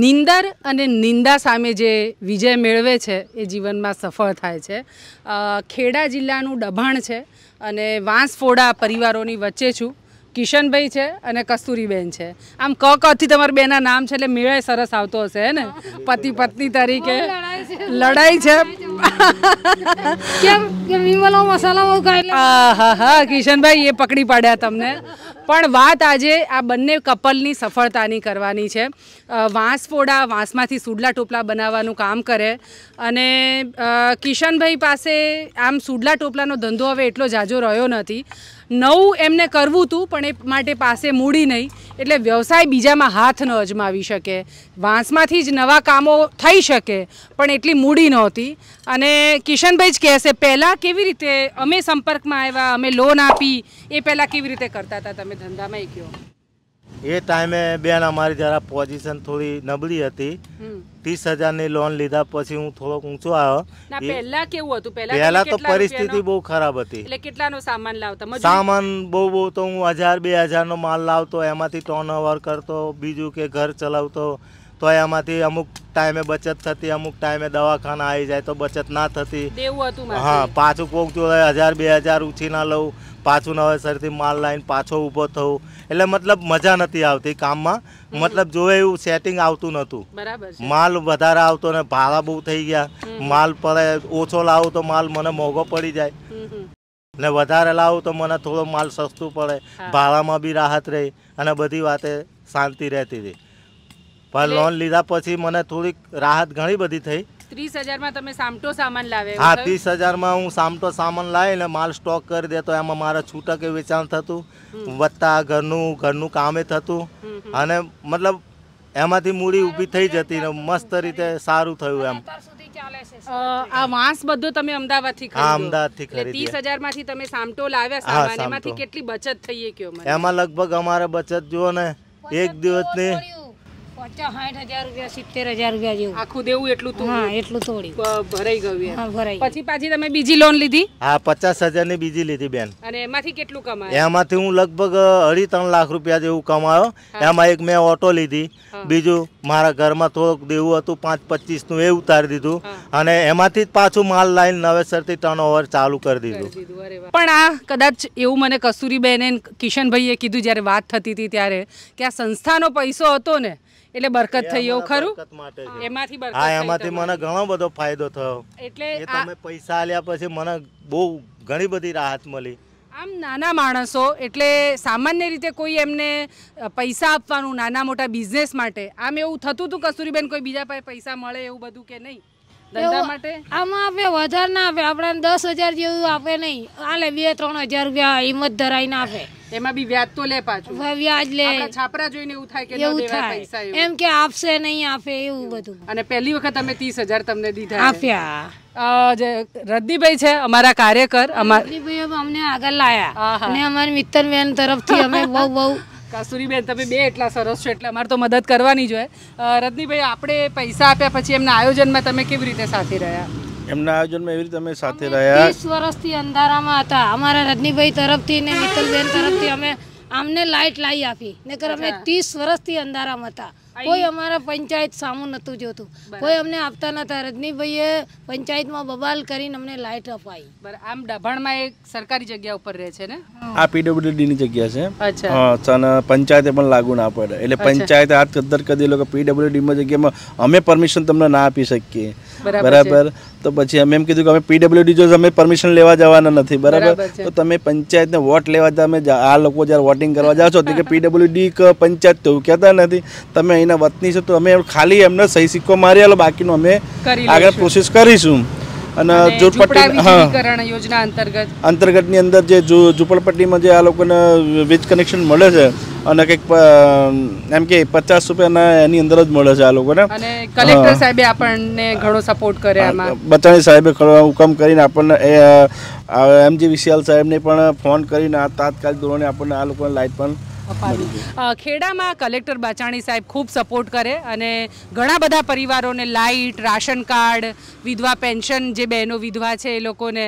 નિંદર અને નિંદા સામે જે વિજય મેળવે છે એ જીવનમાં સફળ થાય છે ખેડા જિલ્લાનું દબાણ છે અને વાંસફોડા પરિવારોની વચ્ચે છું કિશનભાઈ છે અને કસ્તુરીબેન છે આમ ક કથી તમારા બેના નામ છે એટલે મેળે સરસ આવતો હશે ને પતિ પત્ની તરીકે લડાઈ છે કેમ કે મસાલા કિશનભાઈ એ પકડી પાડ્યા તમને પણ વાત આજે આ બંને કપલની સફળતાની કરવાની છે વાંસ ફોડા વાંસમાંથી સુડલા ટોપલા બનાવવાનું કામ કરે અને કિશનભાઈ પાસે આમ સુડલા ટોપલાનો ધંધો હવે એટલો જાજો રહ્યો નથી નવું એમને કરવું હતું પણ એ માટે પાસે મૂડી નહીં એટલે વ્યવસાય બીજામાં હાથ ન અજમાવી શકે વાંસમાંથી જ નવા કામો થઈ શકે પણ એટલી મૂડી નહોતી અને કિશનભાઈ જ કહેશે પહેલાં કેવી રીતે અમે સંપર્કમાં આવ્યા અમે લોન આપી એ પહેલાં કેવી રીતે કરતા હતા તમે તમે ધંધામાં ગયો એ ટાઈમે બેન અમારી જરા પોઝિશન થોડી નબળી હતી ત્રીસ હજારની લોન લીધા પછી હું થોડોક ઊંચો આવ્યો પહેલા કેવું હતું પહેલા તો પરિસ્થિતિ બહુ ખરાબ હતી એટલે કેટલાનો સામાન લાવતા સામાન બહુ બહુ તો હું હજાર બે હજારનો માલ લાવતો એમાંથી ટર્ન કરતો બીજું કે ઘર ચલાવતો તો એમાંથી અમુક ટાઈમે બચત થતી અમુક ટાઈમે દવાખાના આવી જાય તો બચત ના થતી હા પાછું કોક જો હજાર બે હજાર ઉછી ના લઉં પાછું સરથી માલ લાઈન પાછો ઊભો થવું એટલે મતલબ મજા નથી આવતી કામમાં મતલબ જોવે એવું સેટિંગ આવતું નતું માલ વધારે આવતો ને ભાડા બહુ થઈ ગયા માલ પડે ઓછો લાવું તો માલ મને મોંઘો પડી જાય ને વધારે લાવું તો મને થોડો માલ સસ્તું પડે ભાડામાં બી રાહત રહી અને બધી વાતે શાંતિ રહેતી હતી પણ લોન લીધા પછી મને થોડીક રાહત ઘણી બધી થઈ ત્રીસ હજારમાં તમે સામટો સામાન લાવે હા ત્રીસ હજારમાં હું સામટો સામાન લાવી ને માલ સ્ટોક કરી દેતો એમાં મારા છૂટકે વેચાણ થતું વધતા ઘરનું ઘરનું કામે થતું અને મતલબ એમાંથી મૂડી ઊભી થઈ જતી ને મસ્ત રીતે સારું થયું એમ આ વાંસ બધું તમે અમદાવાદથી હા અમદાવાદથી ખરીદી 30000 માંથી તમે સામટો લાવ્યા સામાન એમાંથી કેટલી બચત થઈ ગઈ કયો એમાં લગભગ અમારે બચત જુઓ ને એક દિવસની ત્રણ લાખ રૂપિયા જેવું કમાયો એમાં એક મેં ઓટો લીધી બીજું મારા ઘરમાં થોડુંક દેવું હતું પાંચ પચીસ નું એ ઉતારી દીધું અને એમાંથી જ પાછું માલ લાઈન નવેસરથી ટર્ન ઓવર ચાલુ કરી દીધું પણ આ કદાચ એવું મને કસ્તુરીબેન કિશનભાઈએ કીધું જ્યારે વાત થતી હતી ત્યારે કે આ સંસ્થાનો પૈસો હતો ને એટલે બરકત થઈ એવું ખરું એમાંથી હા એમાંથી મને ઘણો બધો ફાયદો થયો એટલે તમે પૈસા આલ્યા પછી મને બહુ ઘણી બધી રાહત મળી આમ નાના માણસો એટલે સામાન્ય રીતે કોઈ એમને પૈસા આપવાનું નાના મોટા બિઝનેસ માટે આમ એવું થતું હતું કસ્તુરીબેન કોઈ બીજા પાસે પૈસા મળે એવું બધું કે નહીં માટે આમાં આપે વધારે ના આપે આપણને દસ હજાર જેવું આપે નહીં આલે બે ત્રણ હજાર રૂપિયા હિંમત ધરાઈને આપે એમાં બી વ્યાજ તો લે પાછું વ્યાજ લે છાપરા જોઈને એવું થાય કે એવું થાય એમ કે આપશે નહીં આપે એવું બધું અને પહેલી વખત અમે ત્રીસ હજાર તમને દીધા આપ્યા જે રદ્દીભાઈ છે અમારા કાર્યકર અમારા અમને આગળ લાયા અને અમારી મિત્તર બેન તરફથી અમે બહુ બહુ કાસુરીબેન તમે બે એટલા સરસ છો એટલે અમારે તો મદદ કરવાની જોઈએ રજનીભાઈ આપણે પૈસા આપ્યા પછી એમના આયોજનમાં તમે કેવી રીતે સાથે રહ્યા એમના આયોજનમાં એવી રીતે અમે સાથે રહ્યા ત્રીસ વર્ષથી અંધારામાં હતા અમારા રજનીભાઈ તરફથી ને મિત્તલબેન તરફથી અમે આમને લાઇટ લાવી આપી નકર અમે ત્રીસ વર્ષથી અંધારામાં હતા કોઈ અમારા પંચાયત સામું નતું જોતું કોઈ અમને આપતા નતા રજનીભાઈએ પંચાયતમાં બબાલ કરીને અમને લાઇટ અપાઈ બરાબર આમ ડભાણમાં એક સરકારી જગ્યા ઉપર રહે છે ને આ પીડબ્લ્યુડી ની જગ્યા છે અચ્છા પંચાયતે પણ લાગુ ના પડે એટલે પંચાયત હાથ કદર કરી લોકો પીડબ્લ્યુડી માં જગ્યામાં અમે પરમિશન તમને ના આપી શકીએ બરાબર તો પછી અમે એમ કીધું કે અમે પીડબ્લ્યુડી જો અમે પરમિશન લેવા જવાના નથી બરાબર તો તમે પંચાયતને વોટ લેવા તમે આ લોકો જ્યારે વોટિંગ કરવા જાવ છો તો કે પીડબ્લ્યુડી પંચાયત તો એવું કહેતા નથી તમે અહીંના વતની છે તો અમે ખાલી એમને સહી સિક્કો મારી આલો બાકીનું અમે આગળ પ્રોસેસ કરીશું અને ઝૂંપડપટ્ટી હા અંતર્ગતની અંદર જે ઝૂંપડપટ્ટીમાં જે આ લોકોને વીજ કનેક્શન મળે છે અને કંઈક એમ કે પચાસ રૂપિયાના એની અંદર જ મળે છે આ લોકોને કલેક્ટર સાહેબે આપણને ઘણો સપોર્ટ કર્યો બચાણી સાહેબે હુકમ કરીને આપણને એમજી વિશાલ સાહેબને પણ ફોન કરીને આ તાત્કાલિક ધોરણે આપણને આ લોકોને લાઈટ પણ અપાવી ખેડામાં કલેક્ટર બાચાણી સાહેબ ખૂબ સપોર્ટ કરે અને ઘણા બધા પરિવારોને લાઇટ રાશન કાર્ડ વિધવા પેન્શન જે બહેનો વિધવા છે એ લોકોને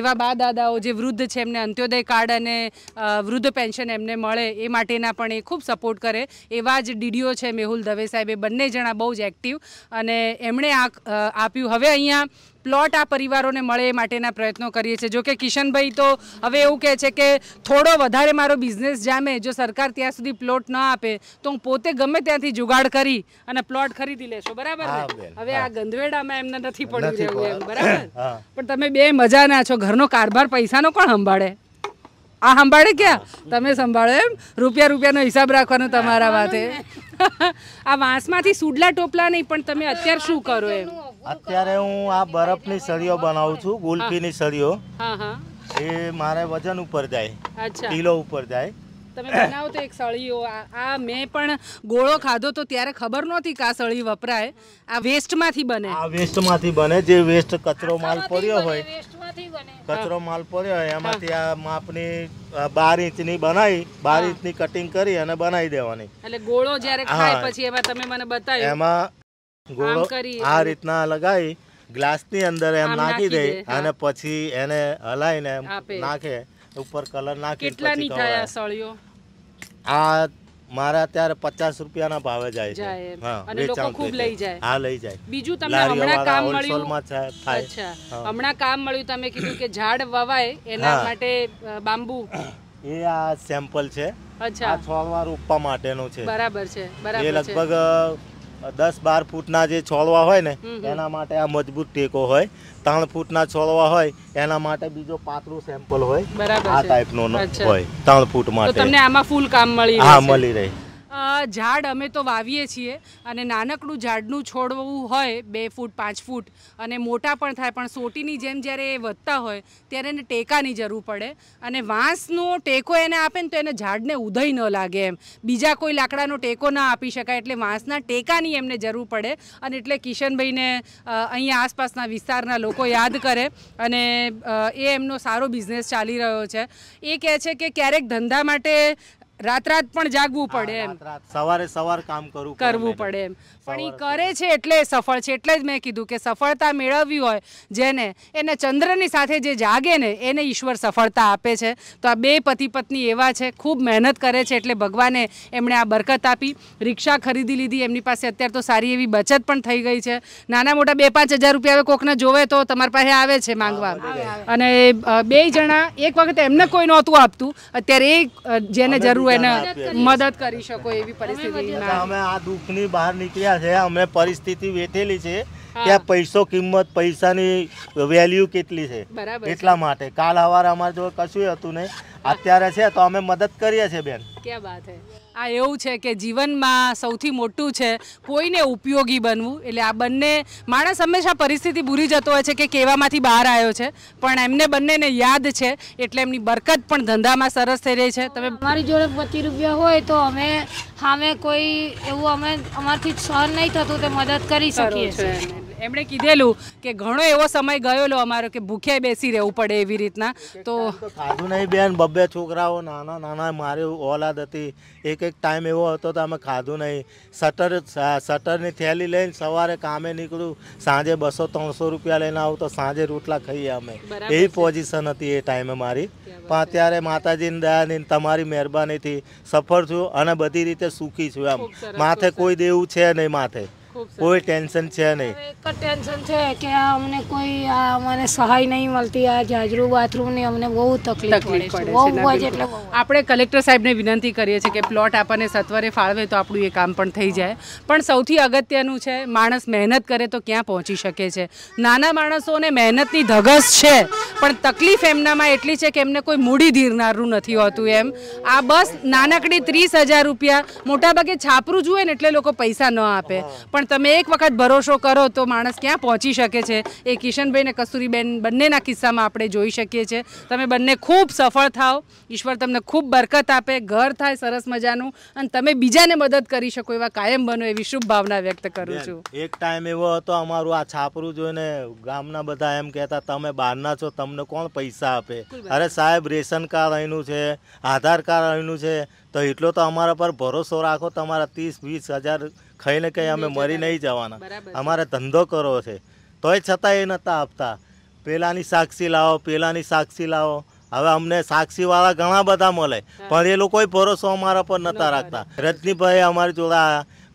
એવા બા દાદાઓ જે વૃદ્ધ છે એમને અંત્યોદય કાર્ડ અને વૃદ્ધ પેન્શન એમને મળે એ માટેના પણ એ ખૂબ સપોર્ટ કરે એવા જ ડીડીઓ છે મેહુલ દવે સાહેબ એ બંને જણા બહુ જ એક્ટિવ અને એમણે આ આપ્યું હવે અહીંયા પ્લોટ આ પરિવારોને મળે એ માટેના પ્રયત્નો કરીએ છીએ જો જોકે કિશનભાઈ તો હવે એવું કહે છે કે થોડો વધારે મારો બિઝનેસ જામે જો સરકાર ત્યાં સુધી પ્લોટ ન આપે તો હું પોતે ગમે ત્યાંથી જુગાડ કરી અને પ્લોટ ખરીદી લેશો બરાબર હવે આ ગંધવેડામાં એમને નથી પડ્યું રહેવું એમ બરાબર પણ તમે બે મજાના છો ઘરનો કારભાર પૈસાનો કોણ સંભાળે આ સંભાળે ક્યાં તમે સંભાળો એમ રૂપિયા રૂપિયાનો હિસાબ રાખવાનો તમારા વાતે આ વાંસમાંથી સુડલા ટોપલા નહીં પણ તમે અત્યારે શું કરો એમ અત્યારે હું આ બરફની સળીઓ બનાવું છું ગુલફીની સળીઓ એ મારે વજન ઉપર જાય કિલો ઉપર જાય તમે બનાવો તો એક સળીઓ આ મેં પણ ગોળો ખાધો તો ત્યારે ખબર નહોતી કે આ સળી વપરાય આ વેસ્ટમાંથી બને આ વેસ્ટમાંથી બને જે વેસ્ટ કચરો માલ પડ્યો હોય કચરો માલ પડ્યો હોય એમાંથી આ માપની બાર ઇંચની બનાવી બાર ઇંચની કટિંગ કરી અને બનાવી દેવાની એટલે ગોળો જ્યારે ખાય પછી એમાં તમે મને બતાવ્યું એમાં ગોળો આ રીતના લગાવી ગ્લાસની અંદર એમ નાખી દે અને પછી એને હલાવીને નાખે ઉપર કલર નાખી કેટલા સળિયો આ મારા ત્યારે પચાસ રૂપિયાના ભાવે જાય છે અને લોકો ખૂબ લઈ જાય હા લઈ જાય બીજું તમને હમણાં કામ મળ્યું અચ્છા હમણાં કામ મળ્યું તમે કીધું કે ઝાડ વવાય એના માટે બાંબુ એ આ સેમ્પલ છે અચ્છા આ છોડવા રોપવા માટેનું છે બરાબર છે બરાબર એ લગભગ દસ બાર ફૂટના જે છોડવા હોય ને એના માટે આ મજબૂત ટેકો હોય ત્રણ ફૂટના છોડવા હોય એના માટે બીજો પાતળું સેમ્પલ હોય આ ટાઈપનો હોય ત્રણ ફૂટ માટે આમાં ફૂલ કામ મળી હા મળી રહે ઝાડ અમે તો વાવીએ છીએ અને નાનકડું ઝાડનું છોડવું હોય બે ફૂટ પાંચ ફૂટ અને મોટા પણ થાય પણ સોટીની જેમ જ્યારે એ વધતા હોય ત્યારે એને ટેકાની જરૂર પડે અને વાંસનો ટેકો એને આપે ને તો એને ઝાડને ઉધઈ ન લાગે એમ બીજા કોઈ લાકડાનો ટેકો ના આપી શકાય એટલે વાંસના ટેકાની એમને જરૂર પડે અને એટલે કિશનભાઈને અહીંયા આસપાસના વિસ્તારના લોકો યાદ કરે અને એ એમનો સારો બિઝનેસ ચાલી રહ્યો છે એ કહે છે કે ક્યારેક ધંધા માટે રાતરાત પણ જાગવું પડે એમ સવારે સવાર કામ કરવું કરવું પડે એમ પણ એ કરે છે એટલે સફળ છે એટલે જ મેં કીધું કે સફળતા મેળવવી હોય જેને એને ચંદ્રની સાથે જે જાગે ને એને ઈશ્વર સફળતા આપે છે તો આ બે પતિ પત્ની એવા છે ખૂબ મહેનત કરે છે એટલે ભગવાને એમણે આ બરકત આપી રિક્ષા ખરીદી લીધી એમની પાસે અત્યારે તો સારી એવી બચત પણ થઈ ગઈ છે નાના મોટા બે પાંચ હજાર રૂપિયા હવે કોકને જોવે તો તમારી પાસે આવે છે માંગવા અને બે જણા એક વખત એમને કોઈ નહોતું આપતું અત્યારે એ જેને જરૂર એને મદદ કરી શકો એવી પરિસ્થિતિ અમે આ દુઃખની બહાર નીકળ્યા છે અમે પરિસ્થિતિ વેઠેલી છે ત્યાં પૈસો કિંમત પૈસાની વેલ્યુ કેટલી છે એટલા માટે કાલ સવારે અમારે જો કશું હતું નહીં અત્યારે છે તો અમે મદદ કરીએ છીએ બેન ક્યાં વાત હે આ એવું છે કે જીવનમાં સૌથી મોટું છે કોઈને ઉપયોગી બનવું એટલે આ બંને માણસ હંમેશા પરિસ્થિતિ ભૂલી જતો હોય છે કે કેવામાંથી બહાર આવ્યો છે પણ એમને બંનેને યાદ છે એટલે એમની બરકત પણ ધંધામાં સરસ થઈ રહી છે તમે મારી જોડે પચીસ રૂપિયા હોય તો અમે સામે કોઈ એવું અમે અમારથી સહન નહીં થતું તે મદદ કરી શકીએ છીએ એમણે કીધેલું કે ઘણો એવો સમય ગયેલો અમારો કે ભૂખે બેસી રહેવું પડે એવી રીતના તો ખાધું નહીં બેન બબ્બે છોકરાઓ નાના નાના મારી ઓલાદ હતી એક એક ટાઈમ એવો હતો તો અમે ખાધું નહીં સટર સટરની થેલી લઈને સવારે કામે નીકળું સાંજે બસો ત્રણસો રૂપિયા લઈને આવું તો સાંજે રોટલા ખાઈએ અમે એવી પોઝિશન હતી એ ટાઈમે મારી પણ અત્યારે માતાજીની દયાની તમારી મહેરબાનીથી સફળ છું અને બધી રીતે સુખી છું એમ માથે કોઈ દેવું છે નહીં માથે કોઈ ટેન્શન છે નહીં એક જ ટેન્શન છે કે અમને કોઈ અમને સહાય નહીં મળતી આ જાજરૂ બાથરૂમની અમને બહુ તકલીફ પડે બહુ એટલે આપણે કલેક્ટર સાહેબને વિનંતી કરીએ છીએ કે પ્લોટ આપણને સત્વરે ફાળવે તો આપણું એ કામ પણ થઈ જાય પણ સૌથી અગત્યનું છે માણસ મહેનત કરે તો ક્યાં પહોંચી શકે છે નાના માણસોને મહેનતની ધગસ છે પણ તકલીફ એમનામાં એટલી છે કે એમને કોઈ મૂડી ધીરનારું નથી હોતું એમ આ બસ નાનકડી ત્રીસ હજાર રૂપિયા મોટાભાગે છાપરું જુએ ને એટલે લોકો પૈસા ન આપે પણ પણ તમે એક વખત ભરોસો કરો તો માણસ ક્યાં પહોંચી શકે છે એ કિશનભાઈ અને કસ્તુરીબેન બંનેના કિસ્સામાં આપણે જોઈ શકીએ છીએ તમે બંને ખૂબ સફળ થાઓ ઈશ્વર તમને ખૂબ બરકત આપે ઘર થાય સરસ મજાનું અને તમે બીજાને મદદ કરી શકો એવા કાયમ બનો એવી શુભ ભાવના વ્યક્ત કરું છું એક ટાઈમ એવો હતો અમારું આ છાપરું જોઈને ગામના બધા એમ કહેતા તમે બહારના છો તમને કોણ પૈસા આપે અરે સાહેબ રેશન કાર્ડ અહીંનું છે આધાર કાર્ડ અહીંનું છે તો એટલો તો અમારા પર ભરોસો રાખો તમારા ત્રીસ વીસ હજાર કંઈ કંઈ અમે મરી નહીં જવાના અમારે ધંધો કરવો છે તોય છતાં એ નહોતા આપતા પેલાની સાક્ષી લાવો પેલાની સાક્ષી લાવો હવે અમને સાક્ષીવાળા ઘણા બધા મળે પણ એ લોકોએ ભરોસો અમારા પર નહોતા રાખતા રજનીભાઈ અમારી જોડે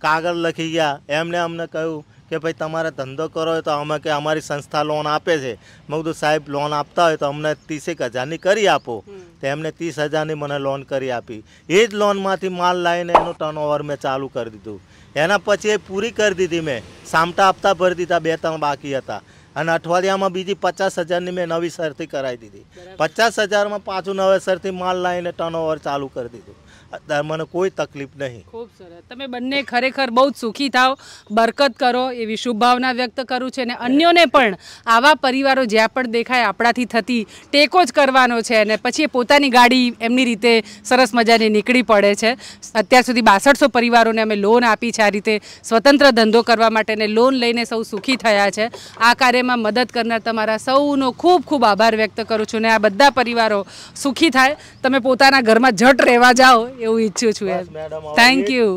કાગળ લખી ગયા એમને અમને કહ્યું કે ભાઈ તમારે ધંધો કરો તો અમે કે અમારી સંસ્થા લોન આપે છે મેં કીધું સાહેબ લોન આપતા હોય તો અમને ત્રીસેક હજારની કરી આપો તો એમને ત્રીસ હજારની મને લોન કરી આપી એ જ લોનમાંથી માલ લાવીને એનું ટર્નઓવર મેં ચાલુ કરી દીધું એના પછી એ પૂરી કરી દીધી મેં સામટા આપતા ભરી દીધા બે ત્રણ બાકી હતા અને અઠવાડિયામાં બીજી પચાસ હજારની મેં નવી સરથી કરાવી દીધી પચાસ હજારમાં પાછું નવેસરથી માલ લાવીને ટર્નઓવર ચાલુ કરી દીધું અત્યારે મને કોઈ તકલીફ નહીં ખૂબ સરસ તમે બંને ખરેખર બહુ જ સુખી થાવ બરકત કરો એવી શુભભાવના વ્યક્ત કરું છે અને અન્યોને પણ આવા પરિવારો જ્યાં પણ દેખાય આપણાથી થતી ટેકો જ કરવાનો છે અને પછી પોતાની ગાડી એમની રીતે સરસ મજાની નીકળી પડે છે અત્યાર સુધી બાસઠસો પરિવારોને અમે લોન આપી છે આ રીતે સ્વતંત્ર ધંધો કરવા માટે લોન લઈને સૌ સુખી થયા છે આ કાર્ય તેમાં મદદ કરનાર તમારા સૌનો ખૂબ ખૂબ આભાર વ્યક્ત કરું છું ને આ બધા પરિવારો સુખી થાય તમે પોતાના ઘરમાં જટ રહેવા જાઓ એવું ઈચ્છું છું એમ થેન્ક યુ